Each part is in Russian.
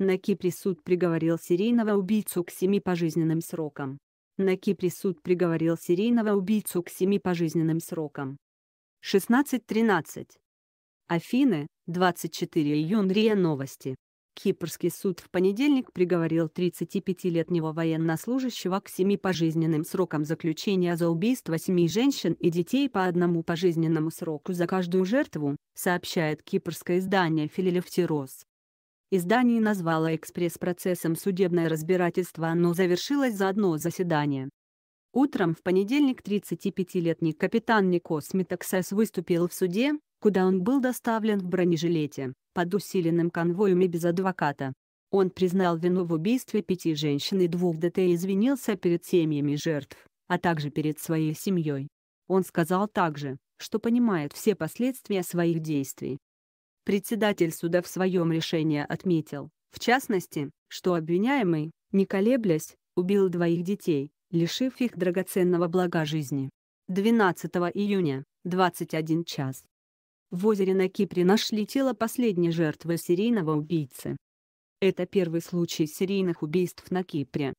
На Кипре суд приговорил серийного убийцу к семи пожизненным срокам. На Кипре суд приговорил серийного убийцу к семи пожизненным срокам. 16.13. Афины, 24 июня РИА Новости. Кипрский суд в понедельник приговорил 35-летнего военнослужащего к семи пожизненным срокам заключения за убийство семи женщин и детей по одному пожизненному сроку за каждую жертву, сообщает кипрское издание Филилевтирос. Издание назвало экспресс-процессом судебное разбирательство, но завершилось за одно заседание. Утром в понедельник 35-летний капитан Никос Метаксес выступил в суде, куда он был доставлен в бронежилете, под усиленным конвоем и без адвоката. Он признал вину в убийстве пяти женщин и двух ДТ и извинился перед семьями жертв, а также перед своей семьей. Он сказал также, что понимает все последствия своих действий, Председатель суда в своем решении отметил, в частности, что обвиняемый, не колеблясь, убил двоих детей, лишив их драгоценного блага жизни. 12 июня, 21 час. В озере на Кипре нашли тело последней жертвы серийного убийцы. Это первый случай серийных убийств на Кипре.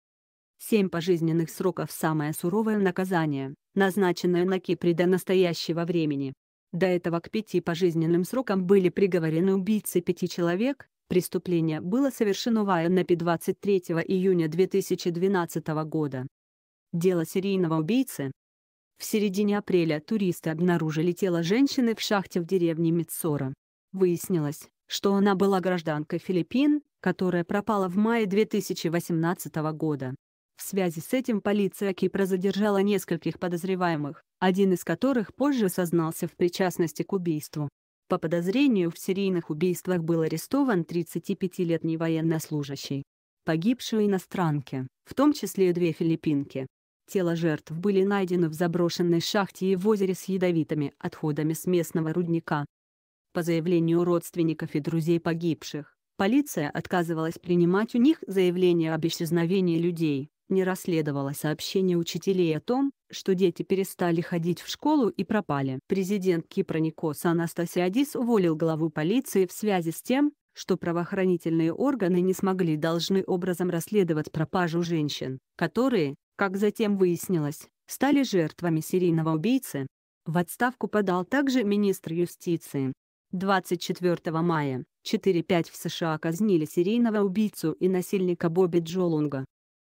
Семь пожизненных сроков – самое суровое наказание, назначенное на Кипре до настоящего времени. До этого к пяти пожизненным срокам были приговорены убийцы пяти человек. Преступление было совершено в Айнапе 23 июня 2012 года. Дело серийного убийцы. В середине апреля туристы обнаружили тело женщины в шахте в деревне Мицора. Выяснилось, что она была гражданкой Филиппин, которая пропала в мае 2018 года. В связи с этим полиция Кипра задержала нескольких подозреваемых, один из которых позже сознался в причастности к убийству. По подозрению в серийных убийствах был арестован 35-летний военнослужащий. Погибшие иностранки, в том числе и две филиппинки. Тела жертв были найдены в заброшенной шахте и в озере с ядовитыми отходами с местного рудника. По заявлению родственников и друзей погибших, полиция отказывалась принимать у них заявления об исчезновении людей, не расследовало сообщение учителей о том, что дети перестали ходить в школу и пропали. Президент Кипра Никос Анастасиадис уволил главу полиции в связи с тем, что правоохранительные органы не смогли должны образом расследовать пропажу женщин, которые, как затем выяснилось, стали жертвами серийного убийцы. В отставку подал также министр юстиции. 24 мая 4-5 в США казнили серийного убийцу и насильника Бобби Джолунга,